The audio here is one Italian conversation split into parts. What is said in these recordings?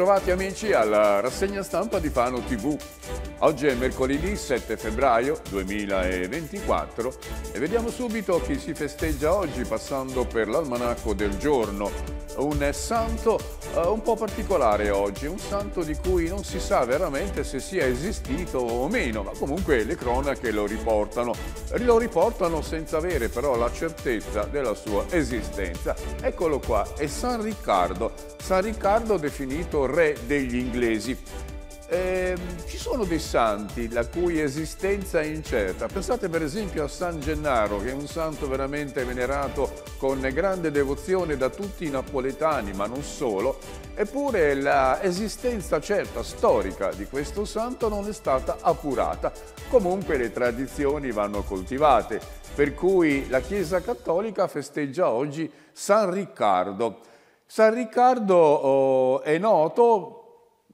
Bentrovati amici alla rassegna stampa di Fano TV. Oggi è mercoledì 7 febbraio 2024 e vediamo subito chi si festeggia oggi passando per l'almanacco del giorno. Un santo eh, un po' particolare oggi, un santo di cui non si sa veramente se sia esistito o meno, ma comunque le cronache lo riportano, lo riportano senza avere però la certezza della sua esistenza. Eccolo qua, è San Riccardo, San Riccardo definito re degli inglesi. Eh, ci sono dei santi la cui esistenza è incerta. Pensate per esempio a San Gennaro, che è un santo veramente venerato con grande devozione da tutti i napoletani, ma non solo. Eppure l'esistenza certa, storica di questo santo non è stata appurata. Comunque le tradizioni vanno coltivate, per cui la Chiesa Cattolica festeggia oggi San Riccardo. San Riccardo oh, è noto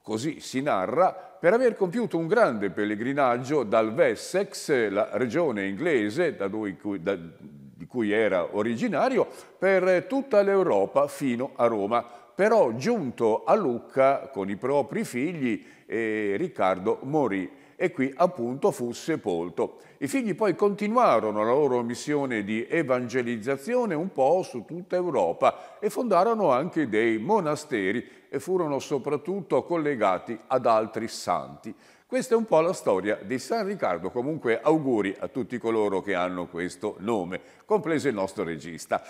così si narra, per aver compiuto un grande pellegrinaggio dal Wessex, la regione inglese da cui, da, di cui era originario, per tutta l'Europa fino a Roma. Però giunto a Lucca con i propri figli, eh, Riccardo morì e qui appunto fu sepolto. I figli poi continuarono la loro missione di evangelizzazione un po' su tutta Europa e fondarono anche dei monasteri e furono soprattutto collegati ad altri santi. Questa è un po' la storia di San Riccardo, comunque auguri a tutti coloro che hanno questo nome, compreso il nostro regista.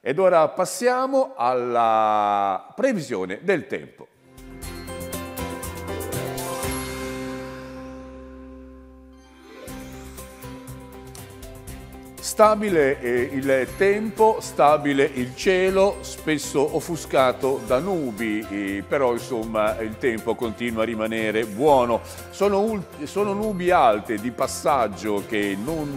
Ed ora passiamo alla previsione del tempo. Stabile il tempo, stabile il cielo, spesso offuscato da nubi, però insomma il tempo continua a rimanere buono. Sono, sono nubi alte di passaggio che non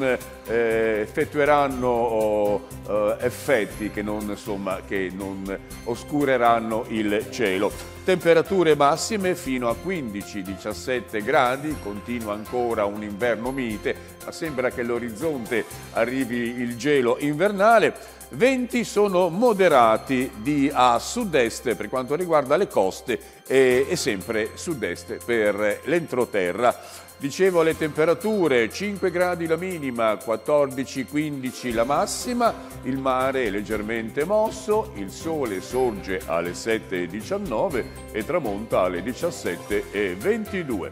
eh, effettueranno oh, eh, effetti che non, insomma, che non oscureranno il cielo. Temperature massime fino a 15-17 gradi, continua ancora un inverno mite, ma sembra che l'orizzonte arrivi il gelo invernale. Venti sono moderati di a sud-est per quanto riguarda le coste e, e sempre sud-est per l'entroterra. Dicevo le temperature, 5 gradi la minima, 14-15 la massima, il mare è leggermente mosso, il sole sorge alle 7.19 e tramonta alle 17.22.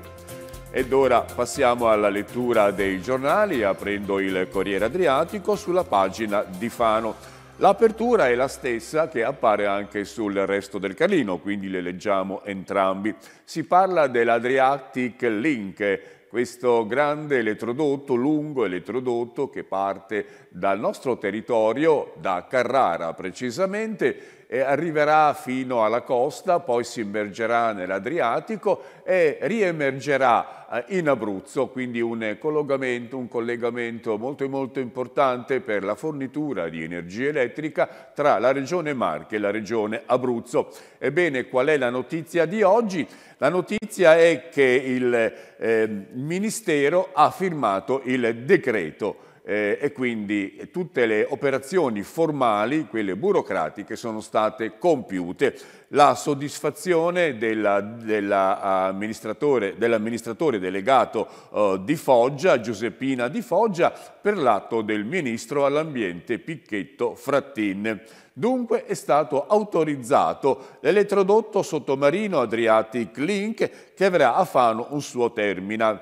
Ed ora passiamo alla lettura dei giornali, aprendo il Corriere Adriatico sulla pagina di Fano. L'apertura è la stessa che appare anche sul resto del Carlino, quindi le leggiamo entrambi. Si parla dell'Adriatic Link, questo grande elettrodotto, lungo elettrodotto che parte dal nostro territorio, da Carrara precisamente, arriverà fino alla costa, poi si immergerà nell'Adriatico e riemergerà eh, in Abruzzo, quindi un collegamento, un collegamento molto, molto importante per la fornitura di energia elettrica tra la regione Marche e la regione Abruzzo. Ebbene, qual è la notizia di oggi? La notizia è che il eh, Ministero ha firmato il decreto eh, e quindi tutte le operazioni formali, quelle burocratiche, sono state compiute. La soddisfazione ah, dell'amministratore, dell dell delegato eh, di Foggia, Giuseppina di Foggia, per l'atto del Ministro all'Ambiente Picchetto Frattin. Dunque è stato autorizzato l'elettrodotto sottomarino Adriatic Link che avrà a Fano un suo terminal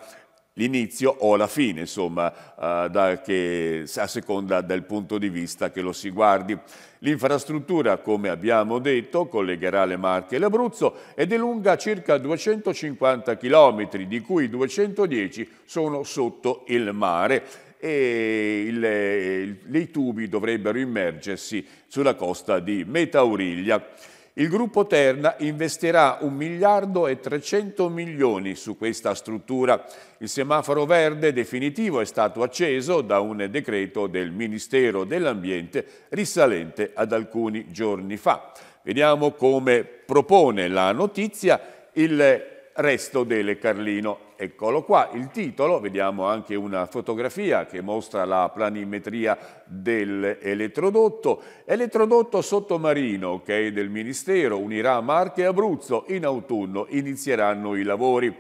l'inizio o la fine, insomma, eh, da, che, a seconda del punto di vista che lo si guardi. L'infrastruttura, come abbiamo detto, collegherà le Marche e l'Abruzzo ed è lunga circa 250 km, di cui 210 sono sotto il mare e i tubi dovrebbero immergersi sulla costa di Metauriglia. Il gruppo Terna investirà 1 miliardo e 300 milioni su questa struttura. Il semaforo verde definitivo è stato acceso da un decreto del Ministero dell'Ambiente risalente ad alcuni giorni fa. Vediamo come propone la notizia il resto del Carlino. Eccolo qua il titolo, vediamo anche una fotografia che mostra la planimetria dell'elettrodotto. Elettrodotto sottomarino che okay, del Ministero unirà Marche e Abruzzo, in autunno inizieranno i lavori.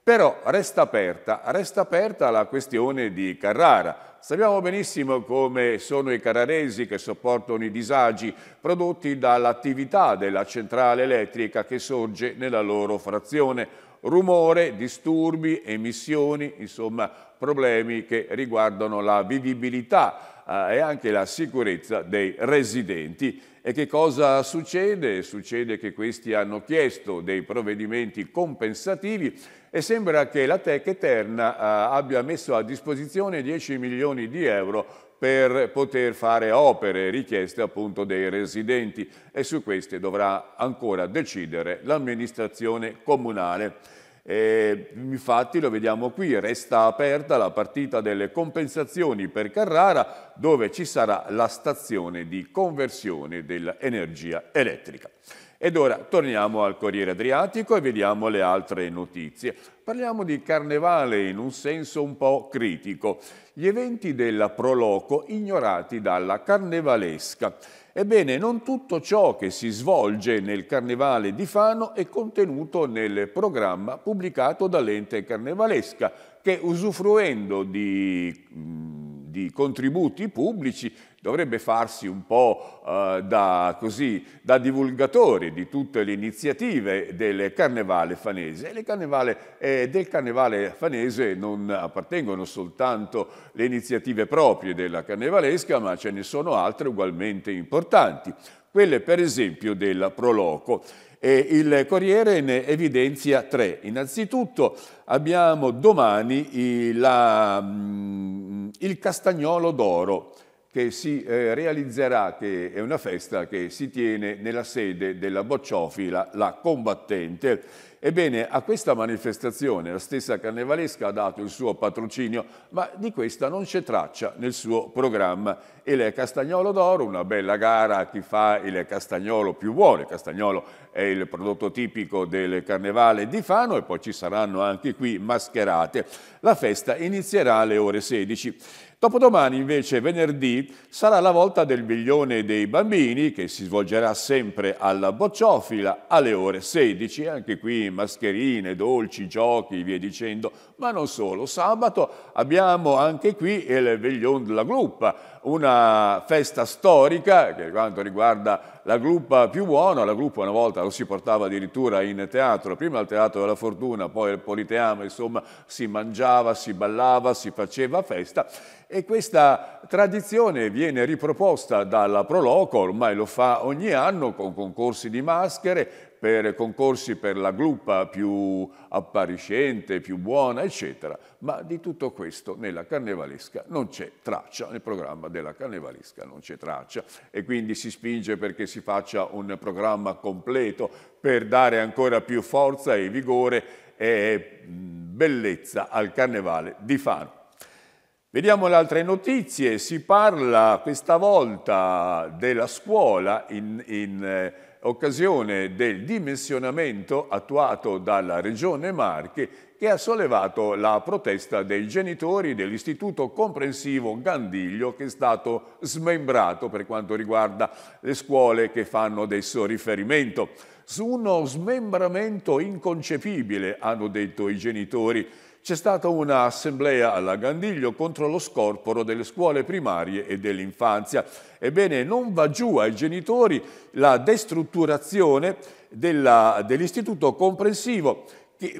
Però resta aperta, resta aperta la questione di Carrara. Sappiamo benissimo come sono i carraresi che sopportano i disagi prodotti dall'attività della centrale elettrica che sorge nella loro frazione rumore, disturbi, emissioni, insomma problemi che riguardano la vivibilità eh, e anche la sicurezza dei residenti. E che cosa succede? Succede che questi hanno chiesto dei provvedimenti compensativi e sembra che la Tech Eterna eh, abbia messo a disposizione 10 milioni di euro per poter fare opere richieste appunto dei residenti e su queste dovrà ancora decidere l'amministrazione comunale. E infatti lo vediamo qui, resta aperta la partita delle compensazioni per Carrara dove ci sarà la stazione di conversione dell'energia elettrica. Ed ora torniamo al Corriere Adriatico e vediamo le altre notizie. Parliamo di carnevale in un senso un po' critico. Gli eventi della Proloco ignorati dalla carnevalesca. Ebbene, non tutto ciò che si svolge nel carnevale di Fano è contenuto nel programma pubblicato dall'ente carnevalesca, che usufruendo di... di contributi pubblici dovrebbe farsi un po' eh, da, così, da, divulgatore di tutte le iniziative del carnevale fanese. E carnevale, eh, del carnevale fanese non appartengono soltanto le iniziative proprie della carnevalesca, ma ce ne sono altre ugualmente importanti. Quelle per esempio del Proloco. E il Corriere ne evidenzia tre. Innanzitutto abbiamo domani il, la, mm, il Castagnolo d'Oro, che si eh, realizzerà, che è una festa che si tiene nella sede della Bocciofila, la combattente. Ebbene, a questa manifestazione la stessa Carnevalesca ha dato il suo patrocinio, ma di questa non c'è traccia nel suo programma. Il Castagnolo d'Oro, una bella gara a chi fa il castagnolo più buono. Il castagnolo è il prodotto tipico del Carnevale di Fano e poi ci saranno anche qui mascherate. La festa inizierà alle ore 16. Dopodomani invece venerdì sarà la volta del biglione dei bambini che si svolgerà sempre alla Bocciofila alle ore 16, anche qui mascherine, dolci, giochi, via dicendo, ma non solo. Sabato abbiamo anche qui il Veglion della gruppa, una festa storica che per quanto riguarda la Gruppa più buona, la Gruppa una volta lo si portava addirittura in teatro, prima al Teatro della Fortuna, poi al Politeama, insomma si mangiava, si ballava, si faceva festa e questa tradizione viene riproposta dalla Proloco, ormai lo fa ogni anno con concorsi di maschere, per concorsi per la gruppa più appariscente, più buona, eccetera. Ma di tutto questo nella carnevalesca non c'è traccia, nel programma della carnevalesca non c'è traccia e quindi si spinge perché si faccia un programma completo per dare ancora più forza e vigore e mm, bellezza al carnevale di Fano. Vediamo le altre notizie, si parla questa volta della scuola in, in eh, occasione del dimensionamento attuato dalla Regione Marche che ha sollevato la protesta dei genitori dell'Istituto Comprensivo Gandiglio che è stato smembrato per quanto riguarda le scuole che fanno adesso riferimento. Su uno smembramento inconcepibile, hanno detto i genitori, c'è stata un'assemblea alla Gandiglio contro lo scorporo delle scuole primarie e dell'infanzia. Ebbene, non va giù ai genitori la destrutturazione dell'istituto comprensivo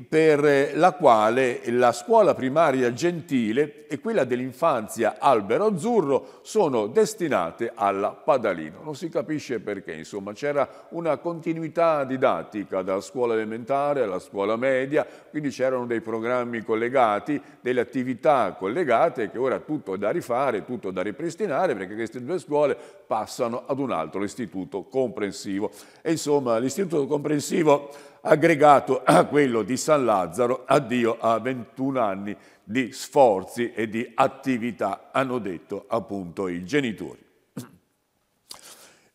per eh, la quale la scuola primaria gentile e quella dell'infanzia albero azzurro sono destinate alla Padalino. Non si capisce perché, insomma, c'era una continuità didattica dalla scuola elementare alla scuola media, quindi c'erano dei programmi collegati, delle attività collegate che ora tutto è da rifare, tutto da ripristinare perché queste due scuole passano ad un altro istituto comprensivo. E insomma, l'istituto comprensivo aggregato a quello di San Lazzaro, addio a 21 anni di sforzi e di attività, hanno detto appunto i genitori.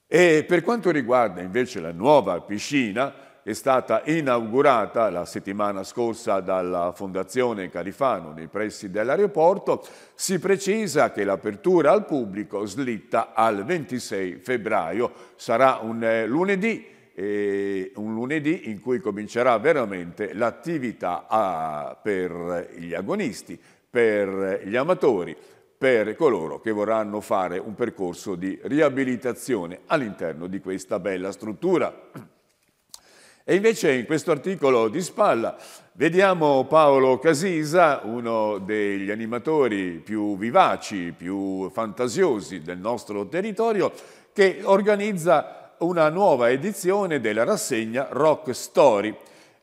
E per quanto riguarda invece la nuova piscina, è stata inaugurata la settimana scorsa dalla Fondazione Carifano nei pressi dell'aeroporto, si precisa che l'apertura al pubblico slitta al 26 febbraio, sarà un eh, lunedì eh, un lunedì in cui comincerà veramente l'attività a, ah, per gli agonisti, per gli amatori, per coloro che vorranno fare un percorso di riabilitazione all'interno di questa bella struttura. E invece in questo articolo di spalla vediamo Paolo Casisa, uno degli animatori più vivaci, più fantasiosi del nostro territorio, che organizza una nuova edizione della rassegna Rock Story.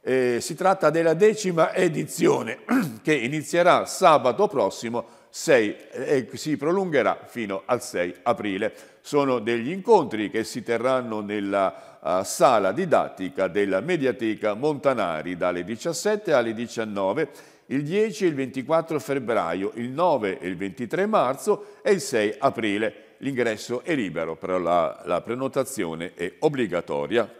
Eh, si tratta della decima edizione che inizierà sabato prossimo 6 eh, e si prolungherà fino al 6 aprile. Sono degli incontri che si terranno nella uh, sala didattica della Mediateca Montanari dalle 17 alle 19 il 10 e il 24 febbraio, il 9 e il 23 marzo e il 6 aprile l'ingresso è libero, però la, la prenotazione è obbligatoria.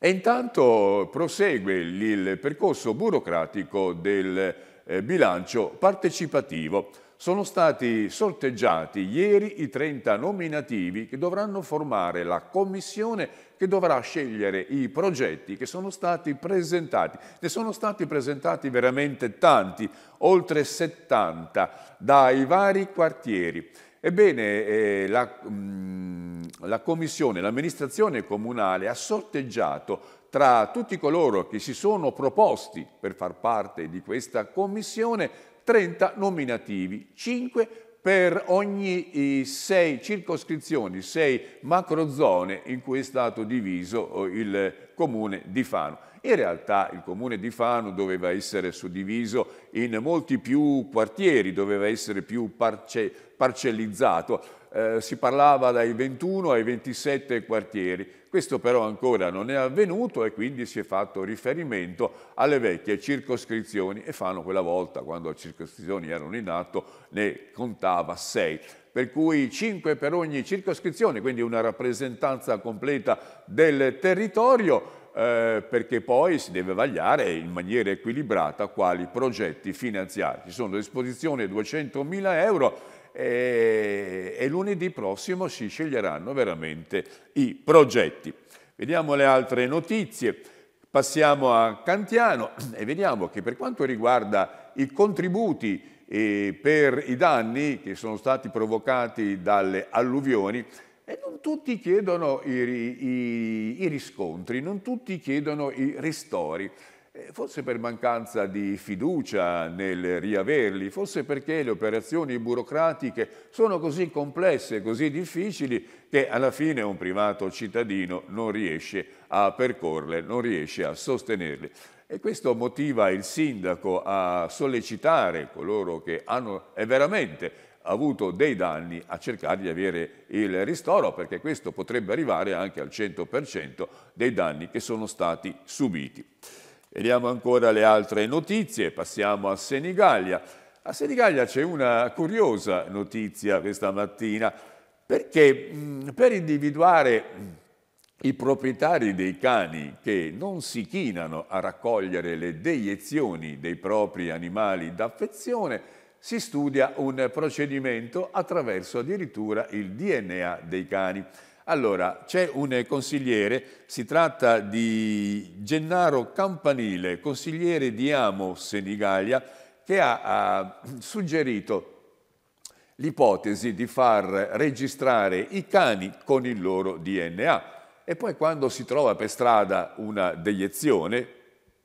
E intanto prosegue il percorso burocratico del eh, bilancio partecipativo. Sono stati sorteggiati ieri i 30 nominativi che dovranno formare la commissione che dovrà scegliere i progetti che sono stati presentati. Ne sono stati presentati veramente tanti, oltre 70, dai vari quartieri. Ebbene, eh, la, mh, mm, la commissione, l'amministrazione comunale ha sorteggiato tra tutti coloro che si sono proposti per far parte di questa commissione 30 nominativi, 5 per ogni 6 circoscrizioni, 6 macrozone in cui è stato diviso eh, il comune di Fano. In realtà il comune di Fano doveva essere suddiviso in molti più quartieri, doveva essere più parce parcellizzato. Eh, si parlava dai 21 ai 27 quartieri. Questo però ancora non è avvenuto e quindi si è fatto riferimento alle vecchie circoscrizioni e Fano quella volta, quando le circoscrizioni erano in atto, ne contava 6 per cui 5 per ogni circoscrizione, quindi una rappresentanza completa del territorio eh, perché poi si deve vagliare in maniera equilibrata quali progetti finanziati. Sono a disposizione 200.000 euro e, e lunedì prossimo si sceglieranno veramente i progetti. Vediamo le altre notizie. Passiamo a Cantiano e vediamo che per quanto riguarda i contributi eh, per i danni che sono stati provocati dalle alluvioni, e non tutti chiedono i, i, i riscontri, non tutti chiedono i ristori eh, forse per mancanza di fiducia nel riaverli, forse perché le operazioni burocratiche sono così complesse, così difficili, che alla fine un privato cittadino non riesce a percorrerle, non riesce a sostenerle. E questo motiva il sindaco a sollecitare coloro che hanno veramente avuto dei danni a cercare di avere il ristoro perché questo potrebbe arrivare anche al 100% dei danni che sono stati subiti. Vediamo ancora le altre notizie, passiamo a Senigallia. A Senigallia c'è una curiosa notizia questa mattina perché mm, per individuare mm, i proprietari dei cani che non si chinano a raccogliere le deiezioni dei propri animali d'affezione si studia un procedimento attraverso addirittura il DNA dei cani. Allora, c'è un consigliere, si tratta di Gennaro Campanile, consigliere di Amo Senigallia, che ha, ha suggerito l'ipotesi di far registrare i cani con il loro DNA. E poi quando si trova per strada una deiezione,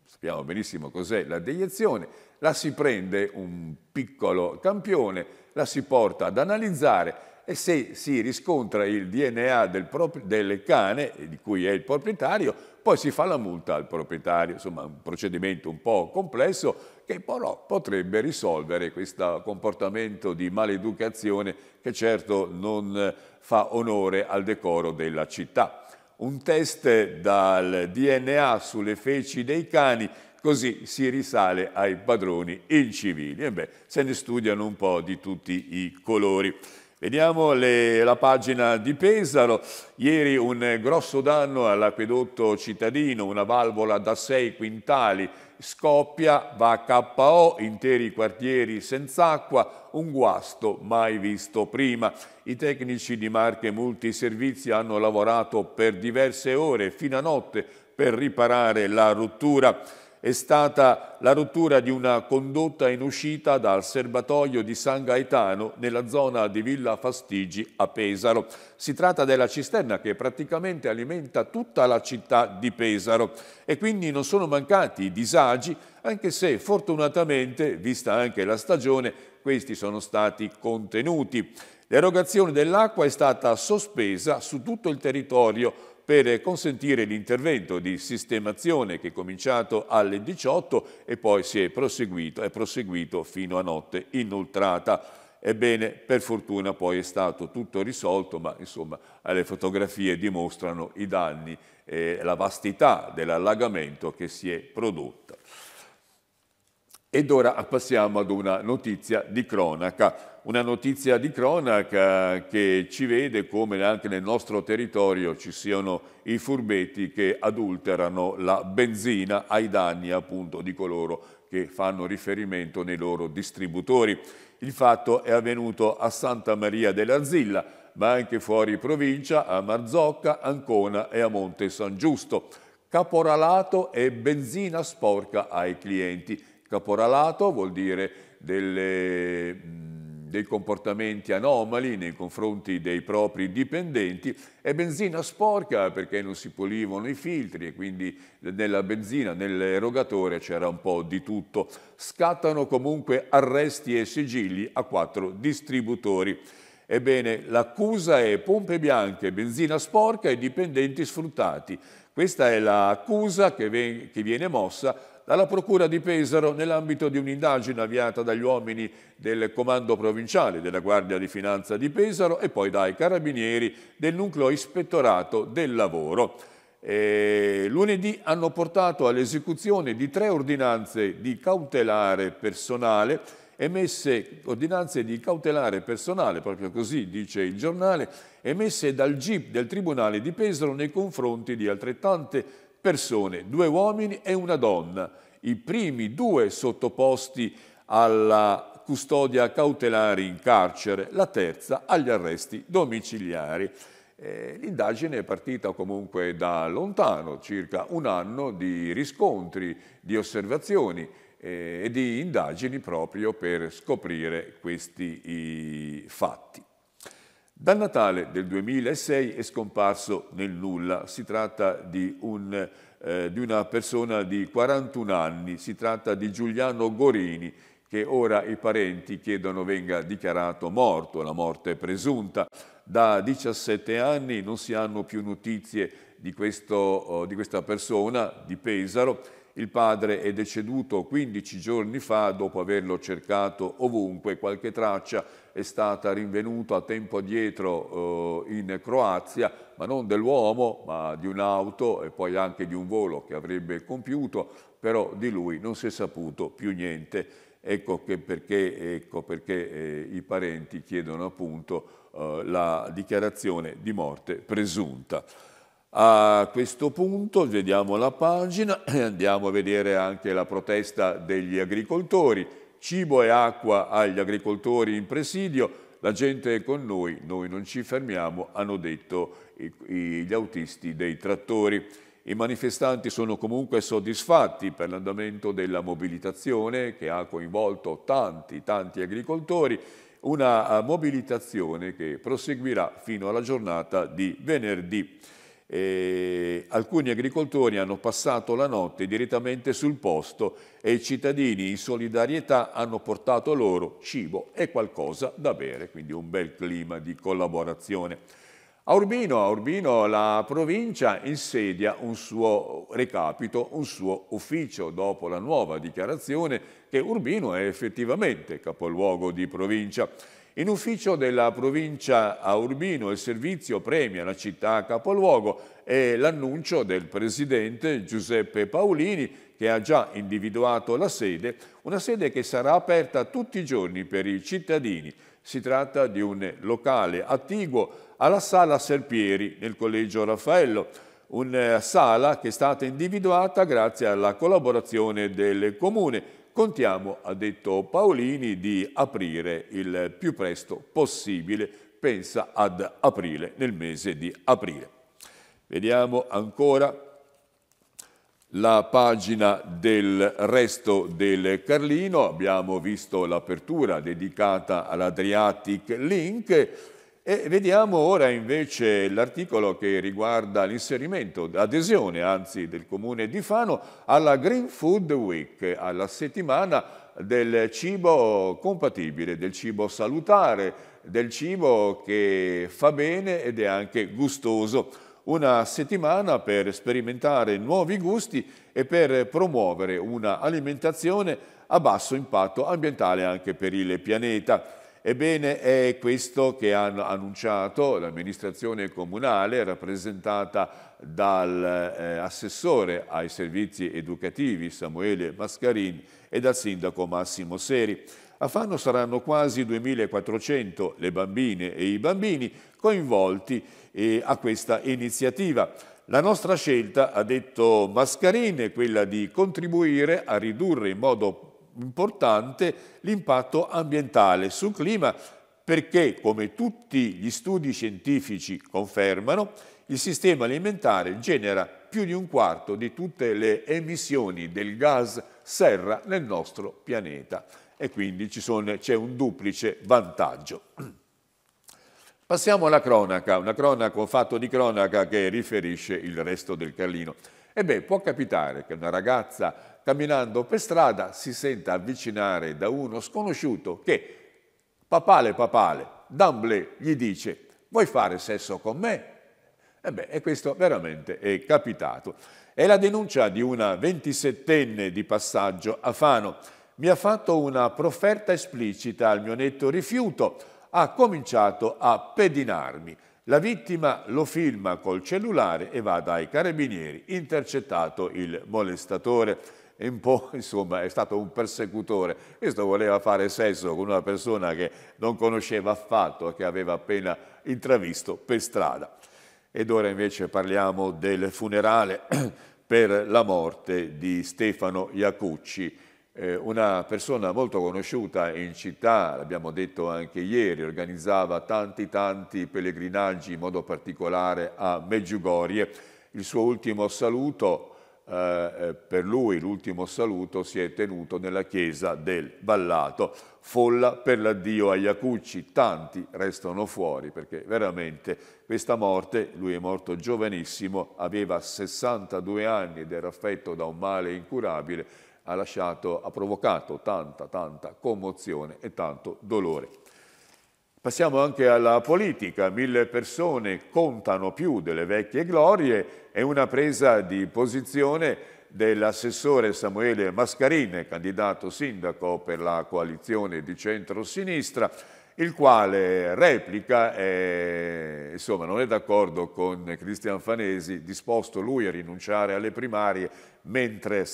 sappiamo benissimo cos'è la deiezione, la si prende un piccolo campione, la si porta ad analizzare e se si riscontra il DNA del, del, cane eh, di cui è il proprietario, poi si fa la multa al proprietario, insomma un procedimento un po' complesso che però potrebbe risolvere questo comportamento di maleducazione che certo non fa onore al decoro della città. Un test dal DNA sulle feci dei cani Così si risale ai padroni il civili. E beh, se ne studiano un po' di tutti i colori. Vediamo le, la pagina di Pesaro. Ieri un grosso danno all'acquedotto cittadino, una valvola da 6 quintali scoppia, va a KO, interi quartieri senza acqua, un guasto mai visto prima. I tecnici di Marche Multiservizi hanno lavorato per diverse ore, fino a notte, per riparare la rottura è stata la rottura di una condotta in uscita dal serbatoio di San Gaetano nella zona di Villa Fastigi a Pesaro. Si tratta della cisterna che praticamente alimenta tutta la città di Pesaro e quindi non sono mancati i disagi anche se fortunatamente, vista anche la stagione, questi sono stati contenuti. L'erogazione dell'acqua è stata sospesa su tutto il territorio per consentire l'intervento di sistemazione che è cominciato alle 18 e poi si è proseguito, è proseguito fino a notte inoltrata. Ebbene, per fortuna poi è stato tutto risolto, ma insomma le fotografie dimostrano i danni e la vastità dell'allagamento che si è prodotto. Ed ora passiamo ad una notizia di cronaca una notizia di cronaca che ci vede come anche nel nostro territorio ci siano i furbetti che adulterano la benzina ai danni appunto di coloro che fanno riferimento nei loro distributori. Il fatto è avvenuto a Santa Maria dell'Azilla, ma anche fuori provincia, a Marzocca, Ancona e a Monte San Giusto. Caporalato e benzina sporca ai clienti. Caporalato vuol dire delle dei comportamenti anomali nei confronti dei propri dipendenti e benzina sporca perché non si pulivano i filtri e quindi nella benzina, nell'erogatore c'era un po' di tutto. Scattano comunque arresti e sigilli a quattro distributori. Ebbene, l'accusa è pompe bianche, benzina sporca e dipendenti sfruttati. Questa è l'accusa che, che viene mossa dalla Procura di Pesaro nell'ambito di un'indagine avviata dagli uomini del Comando Provinciale della Guardia di Finanza di Pesaro e poi dai Carabinieri del Nucleo Ispettorato del Lavoro. E lunedì hanno portato all'esecuzione di tre ordinanze di cautelare personale emesse ordinanze di cautelare personale, proprio così dice il giornale, emesse dal GIP del Tribunale di Pesaro nei confronti di altrettante persone, due uomini e una donna, i primi due sottoposti alla custodia cautelare in carcere, la terza agli arresti domiciliari. Eh, l'indagine è partita comunque da lontano, circa un anno di riscontri, di osservazioni eh, e di indagini proprio per scoprire questi fatti. Dal Natale del 2006 è scomparso nel nulla, si tratta di, un, eh, di una persona di 41 anni, si tratta di Giuliano Gorini, che ora i parenti chiedono venga dichiarato morto, la morte è presunta. Da 17 anni non si hanno più notizie di, questo, oh, di, questa persona di Pesaro il padre è deceduto 15 giorni fa dopo averlo cercato ovunque, qualche traccia è stata rinvenuta a tempo addietro eh, in Croazia, ma non dell'uomo, ma di un'auto e poi anche di un volo che avrebbe compiuto, però di lui non si è saputo più niente. Ecco perché, ecco perché eh, i parenti chiedono appunto eh, la dichiarazione di morte presunta. A questo punto vediamo la pagina e andiamo a vedere anche la protesta degli agricoltori. Cibo e acqua agli agricoltori in presidio, la gente è con noi, noi non ci fermiamo, hanno detto gli autisti dei trattori. I manifestanti sono comunque soddisfatti per l'andamento della mobilitazione che ha coinvolto tanti, tanti agricoltori, una mobilitazione che proseguirà fino alla giornata di venerdì. E eh, alcuni agricoltori hanno passato la notte direttamente sul posto e i cittadini in solidarietà hanno portato loro cibo e qualcosa da bere, quindi un bel clima di collaborazione. A Urbino, a Urbino la provincia insedia un suo recapito, un suo ufficio, dopo la nuova dichiarazione che Urbino è effettivamente capoluogo di provincia. In ufficio della provincia a Urbino il servizio premia la città capoluogo e l'annuncio del presidente Giuseppe Paolini che ha già individuato la sede, una sede che sarà aperta tutti i giorni per i cittadini. Si tratta di un locale attiguo alla sala Serpieri nel collegio Raffaello, una sala che è stata individuata grazie alla collaborazione del comune contiamo, ha detto Paolini, di aprire il più presto possibile, pensa ad aprile, nel mese di aprile. Vediamo ancora la pagina del resto del Carlino, abbiamo visto l'apertura dedicata all'Adriatic Link, e vediamo ora invece l'articolo che riguarda l'inserimento, l'adesione anzi del comune di Fano alla Green Food Week, alla settimana del cibo compatibile, del cibo salutare, del cibo che fa bene ed è anche gustoso. Una settimana per sperimentare nuovi gusti e per promuovere un'alimentazione a basso impatto ambientale anche per il pianeta. Ebbene, è questo che ha annunciato l'amministrazione comunale rappresentata dall'assessore eh, ai servizi educativi Samuele Mascarin e dal sindaco Massimo Seri. A Fanno saranno quasi 2.400 le bambine e i bambini coinvolti eh, a questa iniziativa. La nostra scelta, ha detto Mascarin, è quella di contribuire a ridurre in modo importante l'impatto ambientale sul clima perché, come tutti gli studi scientifici confermano, il sistema alimentare genera più di un quarto di tutte le emissioni del gas serra nel nostro pianeta e quindi c'è un duplice vantaggio. Passiamo alla cronaca, una cronaca, un fatto di cronaca che riferisce il resto del Carlino. E beh, può capitare che una ragazza camminando per strada si senta avvicinare da uno sconosciuto che, papale papale, d'amblè gli dice vuoi fare sesso con me? E beh, e questo veramente è capitato. È la denuncia di una ventisettenne di passaggio a Fano. Mi ha fatto una profferta esplicita al mio netto rifiuto, ha cominciato a pedinarmi. La vittima lo filma col cellulare e va dai carabinieri, intercettato il molestatore un po', insomma, è stato un persecutore. Questo voleva fare sesso con una persona che non conosceva affatto, che aveva appena intravisto per strada. Ed ora invece parliamo del funerale per la morte di Stefano Iacucci, eh, una persona molto conosciuta in città, l'abbiamo detto anche ieri, organizzava tanti tanti pellegrinaggi, in modo particolare a Meggiugorie. Il suo ultimo saluto eh, eh, per lui l'ultimo saluto si è tenuto nella chiesa del Vallato. Folla per l'addio a Iacucci, tanti restano fuori perché veramente questa morte, lui è morto giovanissimo, aveva 62 anni ed era affetto da un male incurabile, ha, lasciato, ha provocato tanta, tanta commozione e tanto dolore. Passiamo anche alla politica, mille persone contano più delle vecchie glorie e una presa di posizione dell'assessore Samuele Mascarine, candidato sindaco per la coalizione di centro-sinistra, il quale replica, eh, insomma non è d'accordo con Cristian Fanesi, disposto lui a rinunciare alle primarie mentre,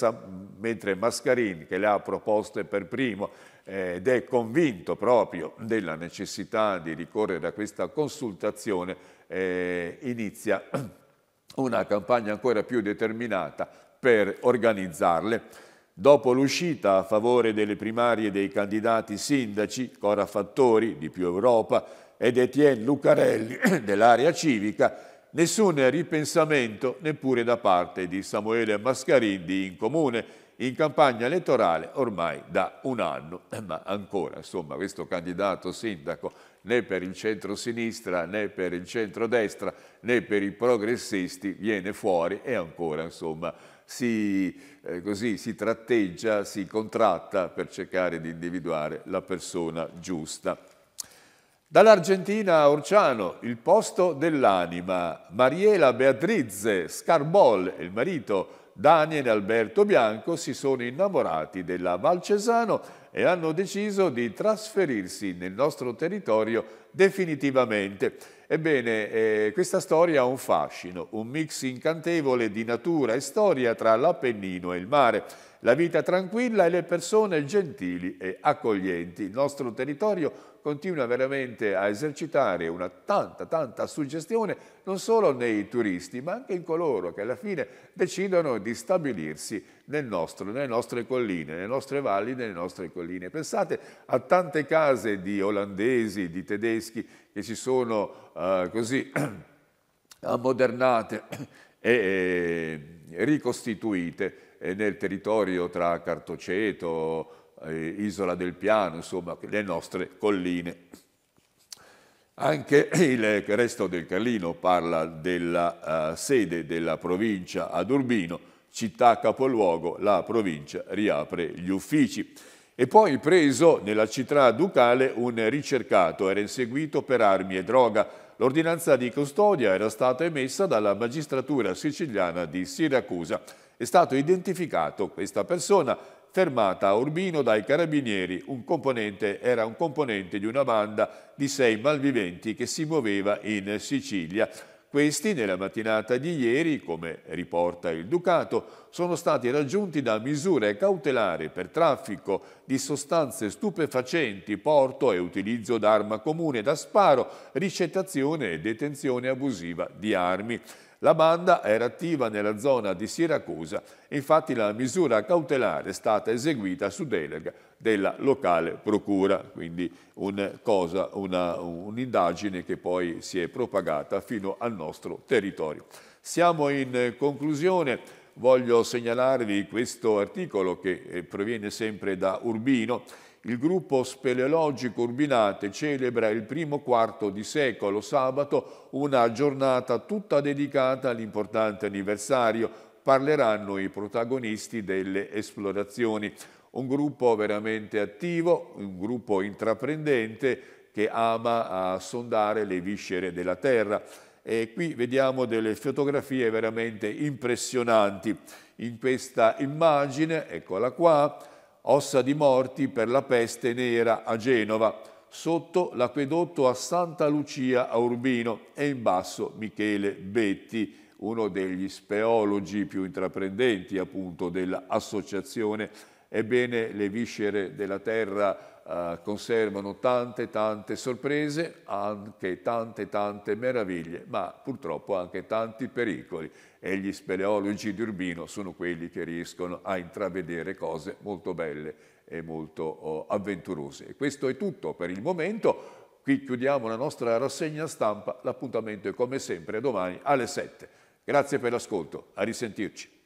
mentre Mascarini, che le ha proposte per primo, eh, ed è convinto proprio della necessità di ricorrere a questa consultazione, eh, inizia una campagna ancora più determinata per organizzarle. Dopo l'uscita a favore delle primarie dei candidati sindaci Cora Fattori di Più Europa ed Etienne Lucarelli dell'area civica, nessun ripensamento neppure da parte di Samuele Mascarindi in comune, in campagna elettorale ormai da un anno, eh, ma ancora insomma questo candidato sindaco né per il centro-sinistra né per il centro-destra né per i progressisti viene fuori e ancora insomma si, eh, così, si tratteggia, si contratta per cercare di individuare la persona giusta. Dall'Argentina a Orciano, il posto dell'anima, Mariela Beatrizze, Scarbol e il marito Daniel Alberto Bianco si sono innamorati della Valcesano e hanno deciso di trasferirsi nel nostro territorio definitivamente. Ebbene, eh, questa storia ha un fascino, un mix incantevole di natura e storia tra l'Appennino e il mare, la vita tranquilla e le persone gentili e accoglienti. Il nostro territorio continua veramente a esercitare una tanta, tanta suggestione non solo nei turisti, ma anche in coloro che alla fine decidono di stabilirsi nel nostro, nelle nostre colline, nelle nostre valli, nelle nostre colline. Pensate a tante case di olandesi, di tedeschi che si sono eh, così ammodernate e, e ricostituite eh, nel territorio tra Cartoceto, eh, Isola del Piano, insomma, le nostre colline. Anche il resto del Carlino parla della uh, sede della provincia ad Urbino, città capoluogo, la provincia riapre gli uffici. E poi preso nella città ducale un ricercato, era inseguito per armi e droga. L'ordinanza di custodia era stata emessa dalla magistratura siciliana di Siracusa. È stato identificato questa persona fermata a Urbino dai carabinieri, un componente, era un componente di una banda di sei malviventi che si muoveva in Sicilia. Questi, nella mattinata di ieri, come riporta il Ducato, sono stati raggiunti da misure cautelari per traffico di sostanze stupefacenti, porto e utilizzo d'arma comune da sparo, ricettazione e detenzione abusiva di armi. La banda era attiva nella zona di Siracusa, infatti la misura cautelare è stata eseguita su delega della locale procura, quindi un'indagine che poi si è propagata fino al nostro territorio. Siamo in conclusione voglio segnalarvi questo articolo che eh, proviene sempre da Urbino il gruppo speleologico Urbinate celebra il primo quarto di secolo sabato una giornata tutta dedicata all'importante anniversario. Parleranno i protagonisti delle esplorazioni. Un gruppo veramente attivo, un gruppo intraprendente che ama sondare le viscere della terra. E qui vediamo delle fotografie veramente impressionanti. In questa immagine, eccola qua, ossa di morti per la peste nera a Genova, sotto l'acquedotto a Santa Lucia a Urbino e in basso Michele Betti, uno degli speologi più intraprendenti appunto dell'associazione. Ebbene, le viscere della terra eh, conservano tante tante sorprese, anche tante tante meraviglie, ma purtroppo anche tanti pericoli e gli speleologi di Urbino sono quelli che riescono a intravedere cose molto belle e molto oh, avventurose. E questo è tutto per il momento. Qui chiudiamo la nostra rassegna stampa. L'appuntamento è come sempre domani alle 7. Grazie per l'ascolto. A risentirci.